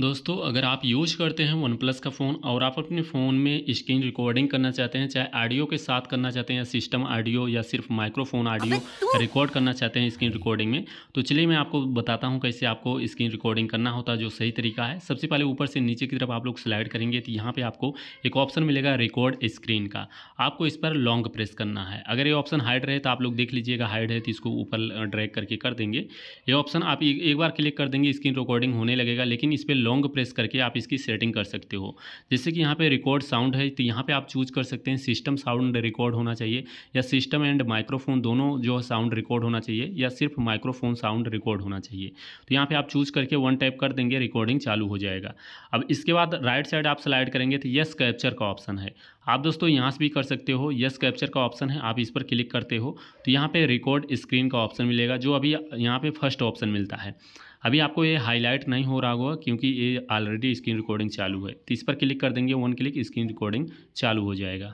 दोस्तों अगर आप यूज करते हैं वन प्लस का फ़ोन और आप अपने फ़ोन में स्क्रीन रिकॉर्डिंग करना चाहते हैं चाहे ऑडियो के साथ करना चाहते हैं या सिस्टम ऑडियो या सिर्फ माइक्रोफोन ऑडियो रिकॉर्ड करना चाहते हैं स्क्रीन रिकॉर्डिंग में तो चलिए मैं आपको बताता हूं कैसे आपको स्क्रीन रिकॉर्डिंग करना होता है जो सही तरीका है सबसे पहले ऊपर से नीचे की तरफ आप लोग स्लाइड करेंगे तो यहाँ पर आपको एक ऑप्शन मिलेगा रिकॉर्ड स्क्रीन का आपको इस पर लॉन्ग प्रेस करना है अगर ये ऑप्शन हाइड रहे तो आप लोग देख लीजिएगा हाइड है तो इसको ऊपर ड्रैक करके कर देंगे ये ऑप्शन आप एक बार क्लिक कर देंगे स्क्रीन रिकॉर्डिंग होने लगेगा लेकिन इस पर लॉन्ग प्रेस करके आप इसकी सेटिंग कर सकते हो जैसे कि यहाँ पे रिकॉर्ड साउंड है तो यहाँ पे आप चूज कर सकते हैं सिस्टम साउंड रिकॉर्ड होना चाहिए या सिस्टम एंड माइक्रोफोन दोनों जो साउंड रिकॉर्ड होना चाहिए या सिर्फ माइक्रोफोन साउंड रिकॉर्ड होना चाहिए तो यहाँ पर आप चूज करके वन टाइप कर देंगे रिकॉर्डिंग चालू हो जाएगा अब इसके बाद राइट साइड आप स्लाइड करेंगे तो येस कैप्चर का ऑप्शन है आप दोस्तों यहाँ से भी कर सकते हो यस कैप्चर का ऑप्शन है आप इस पर क्लिक करते हो तो यहाँ पे रिकॉर्ड स्क्रीन का ऑप्शन मिलेगा जो अभी यहाँ पे फर्स्ट ऑप्शन मिलता है अभी आपको ये हाईलाइट नहीं हो रहा होगा क्योंकि ये ऑलरेडी स्क्रीन रिकॉर्डिंग चालू है तो इस पर क्लिक कर देंगे वन क्लिक स्क्रीन रिकॉर्डिंग चालू हो जाएगा